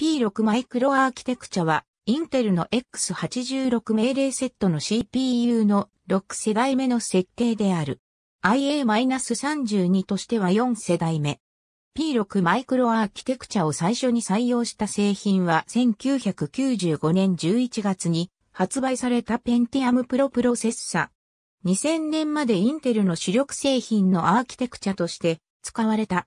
P6 マイクロアーキテクチャは、インテルの X86 命令セットの CPU の6世代目の設計である。IA-32 としては4世代目。P6 マイクロアーキテクチャを最初に採用した製品は1995年11月に発売された Pentium Pro プロセッサ。2000年までインテルの主力製品のアーキテクチャとして使われた。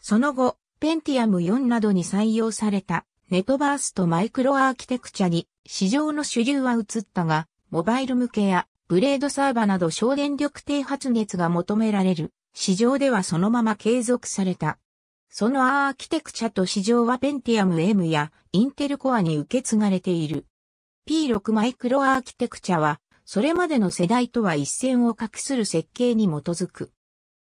その後、ペンティアム4などに採用されたネトバースとマイクロアーキテクチャに市場の主流は移ったが、モバイル向けやブレードサーバーなど省電力低発熱が求められる市場ではそのまま継続された。そのアーキテクチャと市場はペンティアム m M やインテルコアに受け継がれている。P6 マイクロアーキテクチャは、それまでの世代とは一線を画する設計に基づく。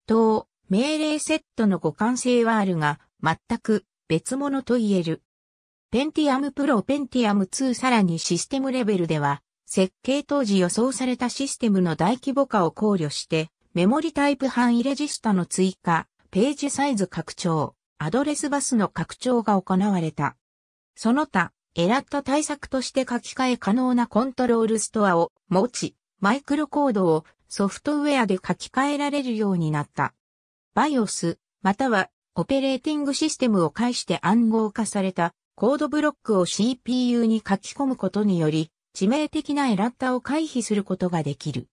等、命令セットの互換性はあるが、全く別物と言える。Pentium Pro Pentium 2さらにシステムレベルでは、設計当時予想されたシステムの大規模化を考慮して、メモリタイプ範囲レジスタの追加、ページサイズ拡張、アドレスバスの拡張が行われた。その他、エラッタ対策として書き換え可能なコントロールストアを持ち、マイクロコードをソフトウェアで書き換えられるようになった。BIOS、またはオペレーティングシステムを介して暗号化されたコードブロックを CPU に書き込むことにより、致命的なエラッタを回避することができる。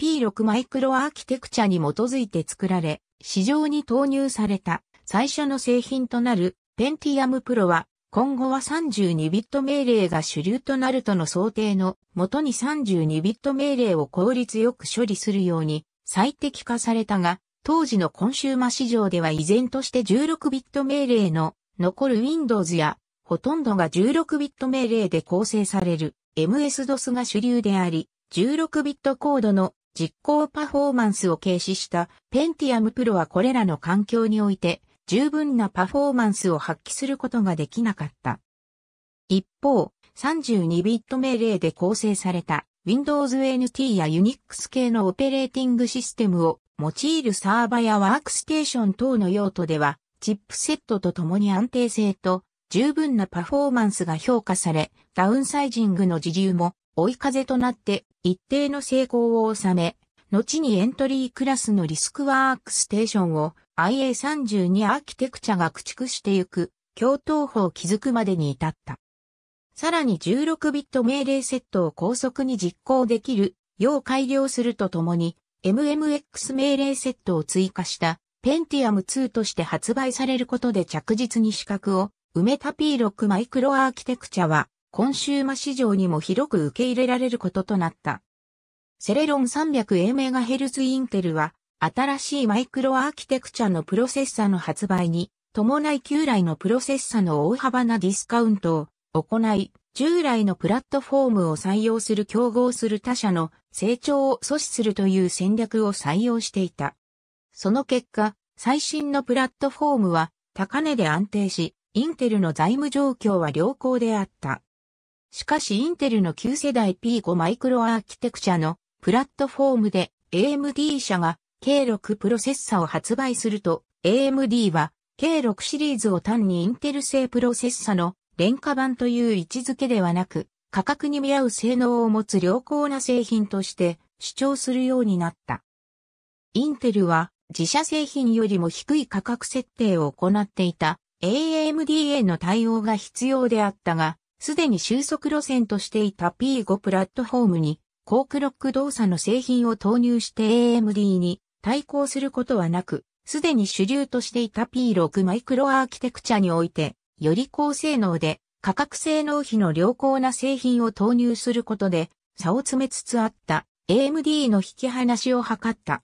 P6 マイクロアーキテクチャに基づいて作られ、市場に投入された最初の製品となる Pentium Pro は、今後は32ビット命令が主流となるとの想定のもとに32ビット命令を効率よく処理するように最適化されたが、当時のコンシューマ市場では依然として16ビット命令の残る Windows やほとんどが16ビット命令で構成される MS-DOS が主流であり、16ビットコードの実行パフォーマンスを軽視した Pentium Pro はこれらの環境において十分なパフォーマンスを発揮することができなかった。一方、32ビット命令で構成された Windows NT や Unix 系のオペレーティングシステムを用いるサーバやワークステーション等の用途では、チップセットとともに安定性と十分なパフォーマンスが評価され、ダウンサイジングの自流も追い風となって一定の成功を収め、後にエントリークラスのリスクワークステーションを IA32 アーキテクチャが駆逐してゆく共闘法を築くまでに至った。さらに16ビット命令セットを高速に実行できるよう改良するとともに MMX 命令セットを追加した Pentium 2として発売されることで着実に資格を埋めた P6 マイクロアーキテクチャはコンシューマ市場にも広く受け入れられることとなった。セレロン 300A MHz インテルは新しいマイクロアーキテクチャのプロセッサの発売に伴い旧来のプロセッサの大幅なディスカウントを行い、従来のプラットフォームを採用する競合する他社の成長を阻止するという戦略を採用していた。その結果、最新のプラットフォームは高値で安定し、インテルの財務状況は良好であった。しかしインテルの旧世代 P5 マイクロアーキテクチャのプラットフォームで AMD 社が K6 プロセッサを発売すると AMD は K6 シリーズを単にインテル製プロセッサの廉価版という位置づけではなく、価格に見合う性能を持つ良好な製品として主張するようになった。インテルは自社製品よりも低い価格設定を行っていた AMD への対応が必要であったが、すでに収束路線としていた P5 プラットフォームに、高クロック動作の製品を投入して AMD に対抗することはなく、すでに主流としていた P6 マイクロアーキテクチャにおいて、より高性能で価格性能比の良好な製品を投入することで差を詰めつつあった AMD の引き離しを図った。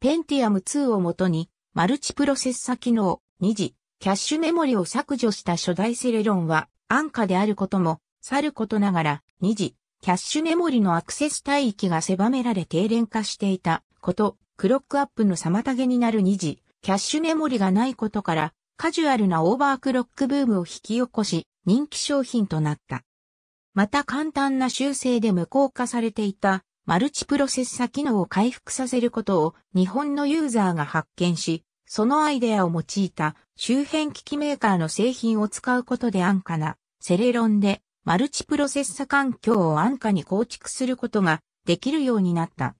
Pentium 2をもとにマルチプロセッサ機能2次キャッシュメモリを削除した初代セレロンは安価であることもさることながら2次キャッシュメモリのアクセス帯域が狭められ低廉化していたこと、クロックアップの妨げになる2次、キャッシュメモリがないことから、カジュアルなオーバークロックブームを引き起こし、人気商品となった。また簡単な修正で無効化されていたマルチプロセッサ機能を回復させることを日本のユーザーが発見し、そのアイデアを用いた周辺機器メーカーの製品を使うことで安価なセレロンでマルチプロセッサ環境を安価に構築することができるようになった。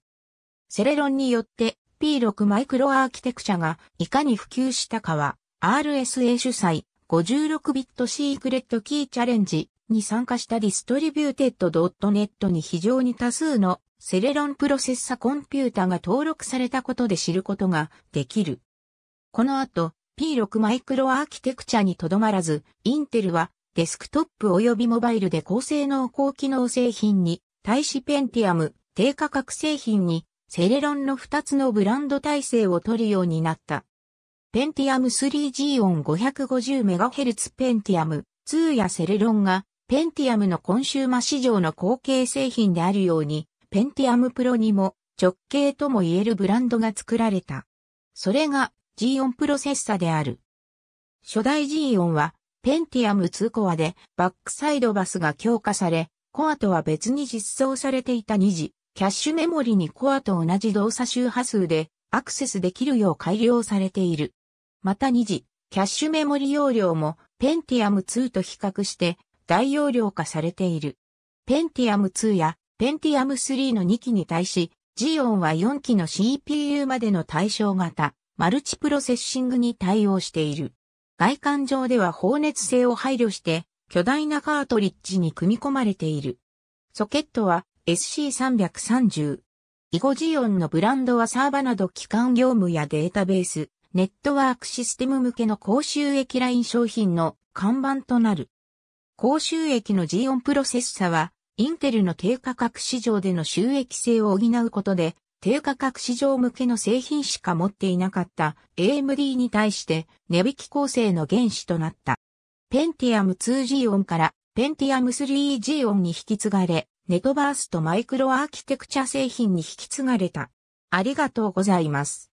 セレロンによって P6 マイクロアーキテクチャがいかに普及したかは RSA 主催、56ビットシークレットキーチャレンジに参加したディストリビューテッド .net に非常に多数のセレロンプロセッサコンピュータが登録されたことで知ることができる。この後、P6 マイクロアーキテクチャにとどまらず、インテルはデスクトップ及びモバイルで高性能高機能製品に、対しペンティアム低価格製品にセレロンの2つのブランド体制を取るようになった。ペンティアム3 g o n 550 MHz ペンティアム2やセレロンがペンティアムのコンシューマ市場の後継製品であるようにペンティアムプロにも直径とも言えるブランドが作られた。それが g ン・プロセッサである。初代 g ンはペンティアム2コアでバックサイドバスが強化され、コアとは別に実装されていた2次、キャッシュメモリにコアと同じ動作周波数でアクセスできるよう改良されている。また2次、キャッシュメモリ容量も Pentium 2と比較して大容量化されている。Pentium 2や Pentium 3の2機に対し、ジオンは4機の CPU までの対象型、マルチプロセッシングに対応している。外観上では放熱性を配慮して、巨大なカートリッジに組み込まれている。ソケットは SC330。以後ジオンのブランドはサーバなど機関業務やデータベース、ネットワークシステム向けの高収益ライン商品の看板となる。高収益の G オンプロセッサは、インテルの低価格市場での収益性を補うことで、低価格市場向けの製品しか持っていなかった AMD に対して値引き構成の原資となった。ペンティアム 2G オンからペンティアム 3G オンに引き継がれ、ネトバースとマイクロアーキテクチャ製品に引き継がれた。ありがとうございます。